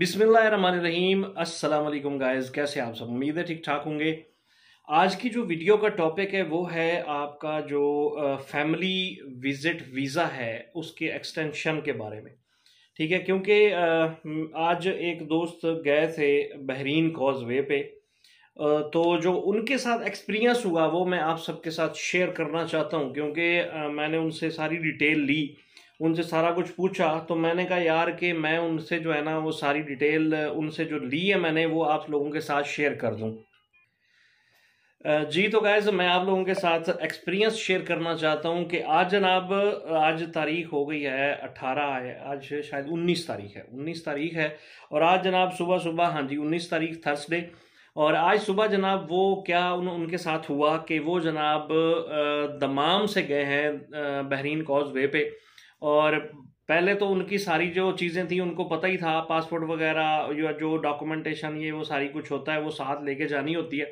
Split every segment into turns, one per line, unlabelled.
बिसमीम अस्सलाम गाइस कैसे आप सब उम्मीद है ठीक ठाक होंगे आज की जो वीडियो का टॉपिक है वो है आपका जो फैमिली विजिट वीज़ा है उसके एक्सटेंशन के बारे में ठीक है क्योंकि आज एक दोस्त गए थे बहरीन कॉज वे पे तो जो उनके साथ एक्सपीरियंस हुआ वो मैं आप सबके साथ शेयर करना चाहता हूँ क्योंकि मैंने उनसे सारी डिटेल ली उनसे सारा कुछ पूछा तो मैंने कहा यार कि मैं उनसे जो है ना वो सारी डिटेल उनसे जो ली है मैंने वो आप लोगों के साथ शेयर कर दूँ जी तो गैज़ मैं आप लोगों के साथ एक्सपीरियंस शेयर करना चाहता हूँ कि आज जनाब आज तारीख हो गई है अट्ठारह है आज शायद उन्नीस तारीख है उन्नीस तारीख है और आज जनाब सुबह सुबह हाँ जी उन्नीस तारीख थर्सडे और आज सुबह जनाब वो क्या उन, उनके साथ हुआ कि वो जनाब दमाम से गए हैं बहरीन कॉज वे पे और पहले तो उनकी सारी जो चीज़ें थी उनको पता ही था पासपोर्ट वगैरह या जो डॉक्यूमेंटेशन ये वो सारी कुछ होता है वो साथ लेके जानी होती है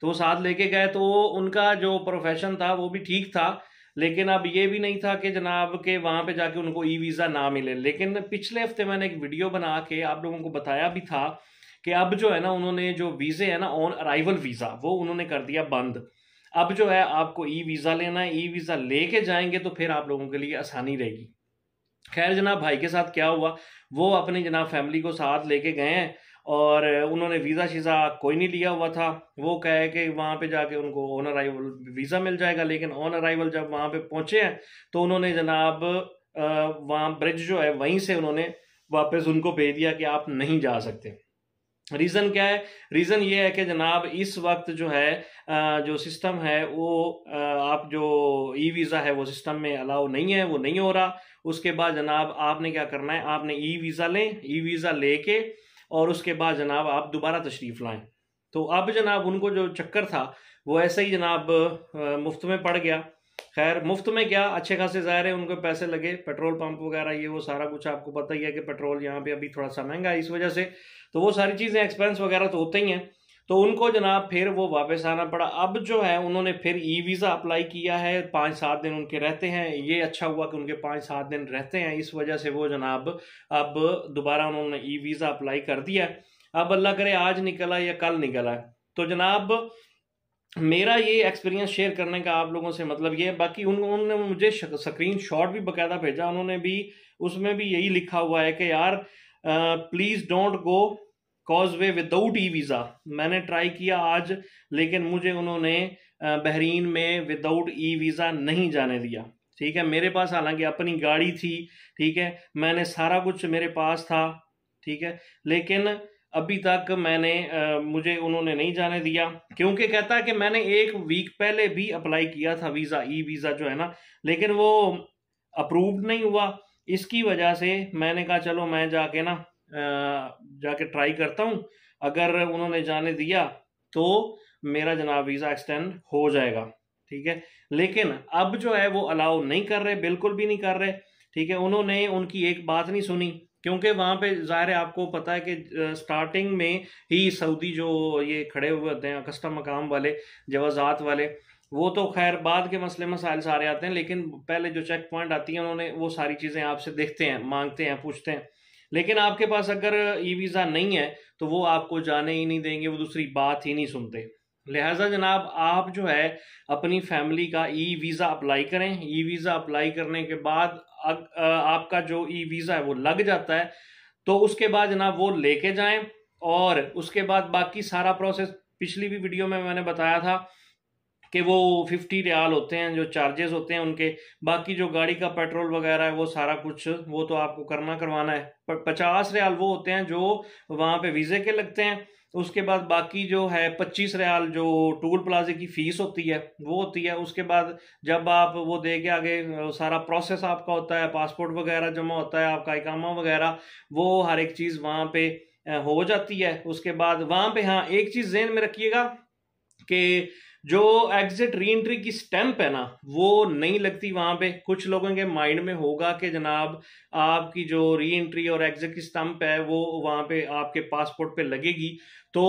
तो वो साथ लेके गए तो उनका जो प्रोफेशन था वो भी ठीक था लेकिन अब ये भी नहीं था कि जनाब के वहाँ पे जाके उनको ई वीज़ा ना मिले लेकिन पिछले हफ्ते मैंने एक वीडियो बना के आप लोगों को बताया भी था कि अब जो है ना उन्होंने जो वीज़े हैं ना ऑन अराइवल वीज़ा वो उन्होंने कर दिया बंद अब जो है आपको ई वीज़ा लेना है ई वीज़ा लेके जाएंगे तो फिर आप लोगों के लिए आसानी रहेगी खैर जनाब भाई के साथ क्या हुआ वो अपनी जनाब फैमिली को साथ लेके गए हैं और उन्होंने वीज़ा शीज़ा कोई नहीं लिया हुआ था वो कहे कि वहाँ पे जाके उनको ऑन अराइवल वीज़ा मिल जाएगा लेकिन ऑन अराइवल जब वहाँ पे पहुँचे हैं तो उन्होंने जनाब वहाँ ब्रिज जो है वहीं से उन्होंने वापस उनको भेज दिया कि आप नहीं जा सकते रीज़न क्या है रीज़न ये है कि जनाब इस वक्त जो है जो सिस्टम है वो आप जो ई वीज़ा है वो सिस्टम में अलाउ नहीं है वो नहीं हो रहा उसके बाद जनाब आपने क्या करना है आपने ई वीज़ा लें ई वीज़ा लेके और उसके बाद जनाब आप दोबारा तशरीफ़ लाएं तो अब जनाब उनको जो चक्कर था वो ऐसे ही जनाब मुफ्त में पड़ गया खैर मुफ्त में क्या अच्छे खासे ज़ाहिर है उनको पैसे लगे पेट्रोल पंप वगैरह ये वो सारा कुछ आपको पता ही है कि पेट्रोल यहाँ पे अभी थोड़ा सा महंगा है इस वजह से तो वो सारी चीज़ें एक्सपेंस वगैरह तो होते ही हैं तो उनको जनाब फिर वो वापस आना पड़ा अब जो है उन्होंने फिर ई वीज़ा अप्लाई किया है पाँच सात दिन उनके रहते हैं ये अच्छा हुआ कि उनके पाँच सात दिन रहते हैं इस वजह से वो जनाब अब दोबारा उन्होंने ई वीज़ा अप्लाई कर दिया अब अल्लाह करे आज निकला या कल निकला है तो जनाब मेरा ये एक्सपीरियंस शेयर करने का आप लोगों से मतलब ये है बाकी उन उन्होंने मुझे स्क्रीन शॉट भी बकायदा भेजा उन्होंने भी उसमें भी यही लिखा हुआ है कि यार प्लीज़ डोंट गो कॉज वे विदाउट ई वीज़ा मैंने ट्राई किया आज लेकिन मुझे उन्होंने बहरीन में विदाउट ई वीज़ा नहीं जाने दिया ठीक है मेरे पास हालांकि अपनी गाड़ी थी ठीक है मैंने सारा कुछ मेरे पास था ठीक है लेकिन अभी तक मैंने आ, मुझे उन्होंने नहीं जाने दिया क्योंकि कहता है कि मैंने एक वीक पहले भी अप्लाई किया था वीज़ा ई वीज़ा जो है ना लेकिन वो अप्रूव्ड नहीं हुआ इसकी वजह से मैंने कहा चलो मैं जाके ना जाके ट्राई करता हूँ अगर उन्होंने जाने दिया तो मेरा जनाब वीज़ा एक्सटेंड हो जाएगा ठीक है लेकिन अब जो है वो अलाउ नहीं कर रहे बिल्कुल भी नहीं कर रहे ठीक है उन्होंने उनकी एक बात नहीं सुनी क्योंकि वहाँ पे ज़ाहिर है आपको पता है कि स्टार्टिंग में ही सऊदी जो ये खड़े हुए होते हैं कस्टम मकाम वाले जवाजात वाले वो तो खैर बाद के मसले मसाइल सारे आते हैं लेकिन पहले जो चेक पॉइंट आती है उन्होंने वो सारी चीज़ें आपसे देखते हैं मांगते हैं पूछते हैं लेकिन आपके पास अगर ई वीज़ा नहीं है तो वो आपको जाने ही नहीं देंगे वो दूसरी बात ही नहीं सुनते लिहाजा जनाब आप जो है अपनी फैमिली का ई वीज़ा अप्लाई करें ई वीज़ा अप्लाई करने के बाद आपका जो ई वीज़ा है वो लग जाता है तो उसके बाद जनाब वो लेके जाएं और उसके बाद बाकी सारा प्रोसेस पिछली भी वीडियो में मैंने बताया था कि वो फिफ्टी रियाल होते हैं जो चार्जेस होते हैं उनके बाकी जो गाड़ी का पेट्रोल वगैरह है वो सारा कुछ वो तो आपको करना करवाना है पर पचास रियाल वो होते हैं जो वहाँ पे वीज़े के लगते हैं तो उसके बाद बाकी जो है पच्चीस रियाल जो टूल प्लाजे की फ़ीस होती है वो होती है उसके बाद जब आप वो दे के आगे सारा प्रोसेस आपका होता है पासपोर्ट वगैरह जमा होता है आपका इकामा वगैरह वो हर एक चीज़ वहाँ पे हो जाती है उसके बाद वहाँ पे हाँ एक चीज़ जहन में रखिएगा कि जो एग्जिट री एंट्री की स्टैंप है ना वो नहीं लगती वहां पे कुछ लोगों के माइंड में होगा कि जनाब आपकी जो री एंट्री और एग्जिट की स्टैंप है वो वहां पे आपके पासपोर्ट पे लगेगी तो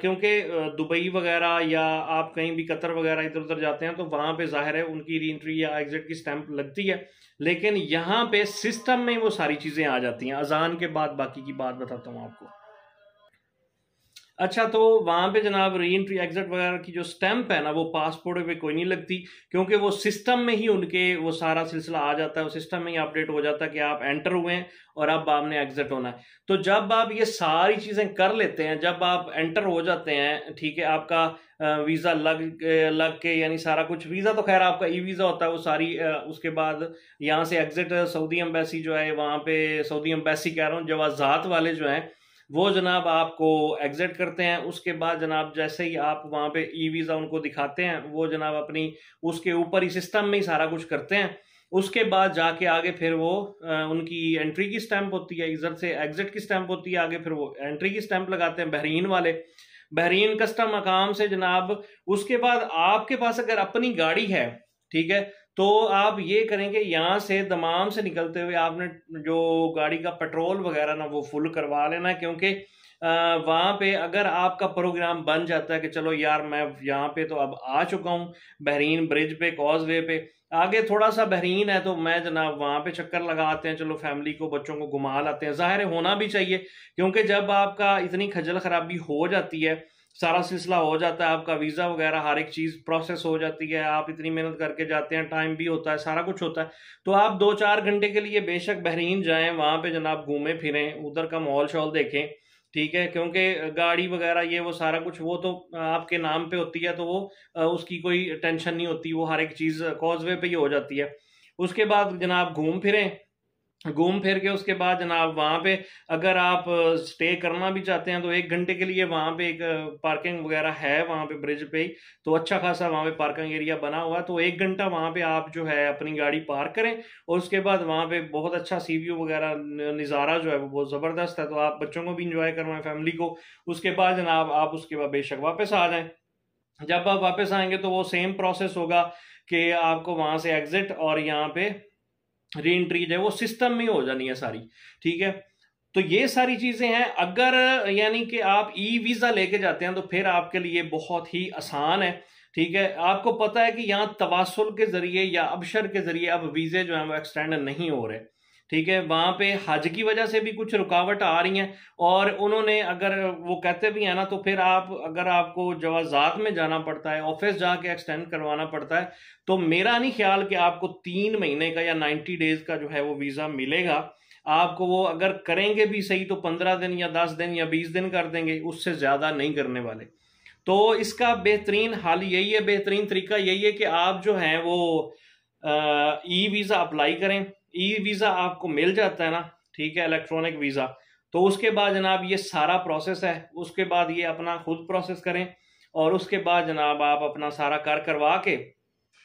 क्योंकि दुबई वगैरह या आप कहीं भी कतर वगैरह इधर उधर जाते हैं तो वहां पे जाहिर है उनकी री एंट्री या एग्जिट की स्टैंप लगती है लेकिन यहाँ पे सिस्टम में वो सारी चीज़ें आ जाती हैं अजान के बाद बाकी की बात बताता हूँ आपको अच्छा तो वहाँ पे जनाब री एंट्री एग्जिट वगैरह की जो स्टैंप है ना वो पासपोर्ट पे कोई नहीं लगती क्योंकि वो सिस्टम में ही उनके वो सारा सिलसिला आ जाता है वो सिस्टम में ही अपडेट हो जाता है कि आप एंटर हुए हैं और अब आपने एग्जिट होना है तो जब आप ये सारी चीज़ें कर लेते हैं जब आप एंटर हो जाते हैं ठीक है आपका वीज़ा लग लग के यानी सारा कुछ वीज़ा तो खैर आपका ई वीज़ा होता है वो सारी उसके बाद यहाँ से एग्जिट सऊदी अम्बेसी जो है वहाँ पे सऊदी अम्बेसी कह रहा हूँ जवाजात वाले जो हैं वो जनाब आपको एग्जिट करते हैं उसके बाद जनाब जैसे ही आप वहाँ पे ई e वीज़ा उनको दिखाते हैं वो जनाब अपनी उसके ऊपर ही सिस्टम में ही सारा कुछ करते हैं उसके बाद जाके आगे फिर वो उनकी एंट्री की स्टैंप होती है इधर से एग्जिट की स्टैंप होती है आगे फिर वो एंट्री की स्टैंप लगाते हैं बहरीन वाले बहरीन कस्टम अकाम से जनाब उसके बाद आपके पास अगर अपनी गाड़ी है ठीक है तो आप ये करें कि यहाँ से दमाम से निकलते हुए आपने जो गाड़ी का पेट्रोल वगैरह ना वो फुल करवा लेना क्योंकि वहाँ पे अगर आपका प्रोग्राम बन जाता है कि चलो यार मैं यहाँ पे तो अब आ चुका हूँ बहरीन ब्रिज पे कॉजवे पे आगे थोड़ा सा बहरीन है तो मैं जनाब वहाँ पे चक्कर लगाते हैं चलो फैमिली को बच्चों को घुमा लाते हैं ज़ाहिर होना भी चाहिए क्योंकि जब आपका इतनी खजल खराबी हो जाती है सारा सिलसिला हो जाता है आपका वीज़ा वगैरह हर एक चीज़ प्रोसेस हो जाती है आप इतनी मेहनत करके जाते हैं टाइम भी होता है सारा कुछ होता है तो आप दो चार घंटे के लिए बेशक बहरीन जाएं वहाँ पे जनाब घूमें फिरें उधर का माहौल शॉल देखें ठीक है क्योंकि गाड़ी वगैरह ये वो सारा कुछ वो तो आपके नाम पे होती है तो वो उसकी कोई टेंशन नहीं होती वो हर एक चीज़ कॉजवे पे ही हो जाती है उसके बाद जनाब घूम फिरें घूम फिर के उसके बाद जनाब वहाँ पे अगर आप स्टे करना भी चाहते हैं तो एक घंटे के लिए वहाँ पे एक पार्किंग वगैरह है वहाँ पे ब्रिज पे ही तो अच्छा खासा वहाँ पे पार्किंग एरिया बना हुआ है तो एक घंटा वहाँ पे आप जो है अपनी गाड़ी पार्क करें और उसके बाद वहाँ पे बहुत अच्छा सी व्यू वगैरह नज़ारा जो है वो बहुत ज़बरदस्त है तो आप बच्चों को भी इंजॉय करवाएं फैमिली को उसके बाद जनाब आप उसके बाद बेशक वापस आ जाएँ जब आप वापस आएंगे तो वो सेम प्रोसेस होगा कि आपको वहाँ से एग्ज़िट और यहाँ पे री एंट्रीज है वो सिस्टम में हो जानी है सारी ठीक है तो ये सारी चीज़ें हैं अगर यानी कि आप ई वीज़ा लेके जाते हैं तो फिर आपके लिए बहुत ही आसान है ठीक है आपको पता है कि यहाँ तवासुल के ज़रिए या अबशर के ज़रिए अब वीज़े जो है वो एक्सटेंड नहीं हो रहे ठीक है वहाँ पे हज की वजह से भी कुछ रुकावट आ रही हैं और उन्होंने अगर वो कहते भी हैं ना तो फिर आप अगर आपको जवाजात में जाना पड़ता है ऑफिस जाके एक्सटेंड करवाना पड़ता है तो मेरा नहीं ख्याल कि आपको तीन महीने का या नाइन्टी डेज का जो है वो वीज़ा मिलेगा आपको वो अगर करेंगे भी सही तो पंद्रह दिन या दस दिन या बीस दिन कर देंगे उससे ज़्यादा नहीं करने वाले तो इसका बेहतरीन हाल यही है बेहतरीन तरीका यही है कि आप जो हैं वो ई वीज़ा अप्लाई करें ई वीज़ा आपको मिल जाता है ना ठीक है इलेक्ट्रॉनिक वीज़ा तो उसके बाद जनाब ये सारा प्रोसेस है उसके बाद ये अपना खुद प्रोसेस करें और उसके बाद जनाब आप अपना सारा कार करवा के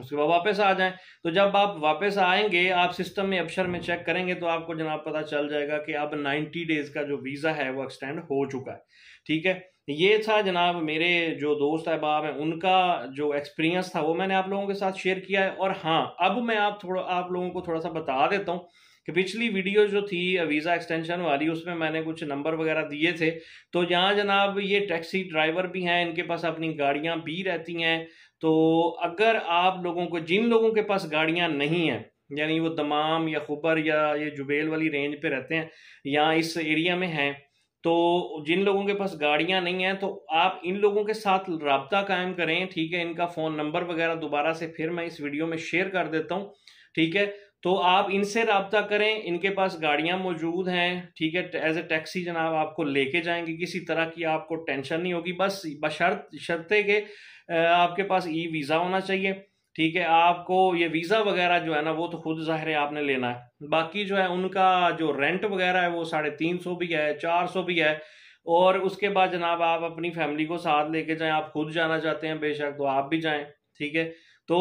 उसके बाद वापस आ जाएं तो जब आप वापस आएंगे आप सिस्टम में अक्षर में चेक करेंगे तो आपको जनाब पता चल जाएगा कि अब 90 डेज़ का जो वीज़ा है वो एक्सटेंड हो चुका है ठीक है ये था जनाब मेरे जो दोस्त अहबाब हैं उनका जो एक्सपीरियंस था वो मैंने आप लोगों के साथ शेयर किया है और हाँ अब मैं आप थोड़ा आप लोगों को थोड़ा सा बता देता हूँ कि पिछली वीडियो जो थी वीज़ा एक्सटेंशन वाली उसमें मैंने कुछ नंबर वगैरह दिए थे तो यहाँ जनाब ये टैक्सी ड्राइवर भी हैं इनके पास अपनी गाड़ियाँ भी रहती हैं तो अगर आप लोगों को जिन लोगों के पास गाड़ियाँ नहीं हैं यानी वो दमाम या खुबर या ये जुबेल वाली रेंज पे रहते हैं या इस एरिया में हैं तो जिन लोगों के पास गाड़ियां नहीं हैं तो आप इन लोगों के साथ रबता कायम करें ठीक है इनका फ़ोन नंबर वगैरह दोबारा से फिर मैं इस वीडियो में शेयर कर देता हूँ ठीक है तो आप इनसे रबता करें इनके पास गाड़ियां मौजूद हैं ठीक है एज ए टैक्सी जनाब आपको लेके जाएंगे किसी तरह की आपको टेंशन नहीं होगी बस बशर्त शर्ते के आपके पास ई वीज़ा होना चाहिए ठीक है आपको ये वीज़ा वगैरह जो है ना वो तो खुद ज़ाहिर है आपने लेना है बाकी जो है उनका जो रेंट वगैरह है वो साढ़े तीन सौ भी है चार सौ भी है और उसके बाद जनाब आप अपनी फैमिली को साथ लेके जाएं आप खुद जाना चाहते हैं बेशक तो आप भी जाएं ठीक है तो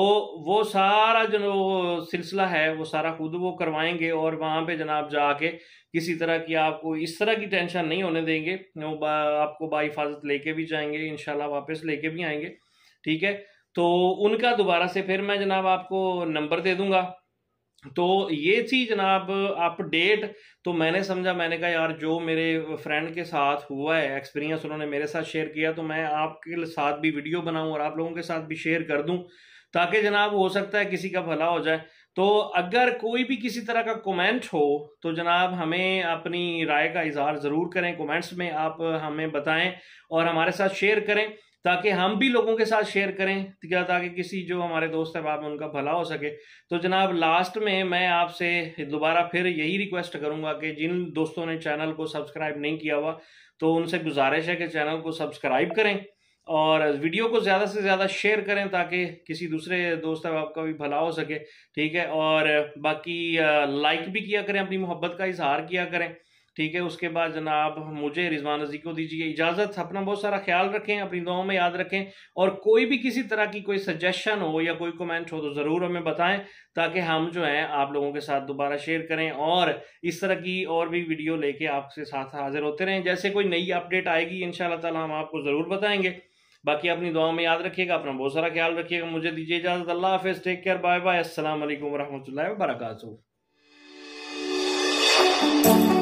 वो सारा जो सिलसिला है वो सारा खुद वो करवाएंगे और वहाँ पे जनाब जाके किसी तरह की आपको इस तरह की टेंशन नहीं होने देंगे वो बा, आपको बाहिफाजत लेके भी जाएंगे इनशाला वापस लेके भी आएंगे ठीक है तो उनका दोबारा से फिर मैं जनाब आपको नंबर दे दूंगा तो ये थी जनाब अपडेट तो मैंने समझा मैंने कहा यार जो मेरे फ्रेंड के साथ हुआ है एक्सपीरियंस उन्होंने मेरे साथ शेयर किया तो मैं आपके साथ भी वीडियो बनाऊं और आप लोगों के साथ भी शेयर कर दूं ताकि जनाब हो सकता है किसी का भला हो जाए तो अगर कोई भी किसी तरह का कमेंट हो तो जनाब हमें अपनी राय का इजहार ज़रूर करें कमेंट्स में आप हमें बताएं और हमारे साथ शेयर करें ताकि हम भी लोगों के साथ शेयर करें क्या ताकि किसी जो हमारे दोस्त है में उनका भला हो सके तो जनाब लास्ट में मैं आपसे दोबारा फिर यही रिक्वेस्ट करूंगा कि जिन दोस्तों ने चैनल को सब्सक्राइब नहीं किया हुआ तो उनसे गुजारिश है कि चैनल को सब्सक्राइब करें और वीडियो को ज़्यादा से ज़्यादा शेयर करें ताकि किसी दूसरे दोस्त अहबाब का भी भला हो सके ठीक है और बाकी लाइक भी किया करें अपनी मोहब्बत का इजहार किया करें ठीक है उसके बाद जनाब मुझे रिजवान अजी को दीजिए इजाज़त अपना बहुत सारा ख्याल रखें अपनी दुआओं में याद रखें और कोई भी किसी तरह की कोई सजेशन हो या कोई कमेंट हो तो ज़रूर हमें बताएं ताकि हम जो हैं आप लोगों के साथ दोबारा शेयर करें और इस तरह की और भी वीडियो लेके आपके साथ हाजिर होते रहें जैसे कोई नई अपडेट आएगी इन ताला हम आपको ज़रूर बताएंगे बाकी अपनी दुआओं में याद रखिएगा अपना बहुत सारा ख्याल रखिएगा मुझे दीजिए इजाज़त अल्लाह हाफ़ टेक केयर बाय बाय असल वरहमल वर्क